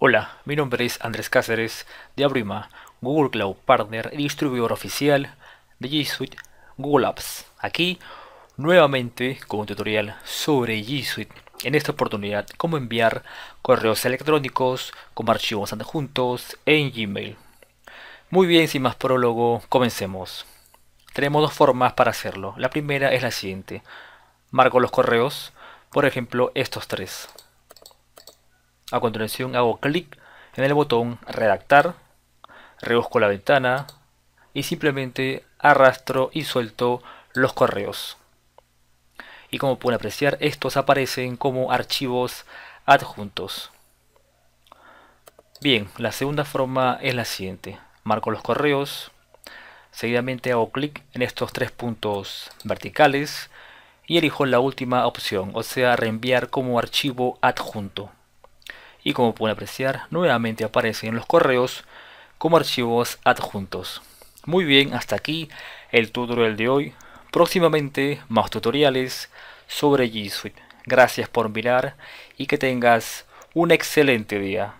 Hola, mi nombre es Andrés Cáceres de Abrima, Google Cloud Partner y distribuidor oficial de G Suite Google Apps. Aquí nuevamente con un tutorial sobre G Suite. En esta oportunidad, cómo enviar correos electrónicos como archivos adjuntos en Gmail. Muy bien, sin más prólogo, comencemos. Tenemos dos formas para hacerlo. La primera es la siguiente. Marco los correos, por ejemplo, estos tres. A continuación hago clic en el botón redactar, rebusco la ventana y simplemente arrastro y suelto los correos. Y como pueden apreciar, estos aparecen como archivos adjuntos. Bien, la segunda forma es la siguiente. Marco los correos, seguidamente hago clic en estos tres puntos verticales y elijo la última opción, o sea, reenviar como archivo adjunto y como pueden apreciar nuevamente aparecen en los correos como archivos adjuntos. Muy bien, hasta aquí el tutorial de hoy. Próximamente más tutoriales sobre G Suite. Gracias por mirar y que tengas un excelente día.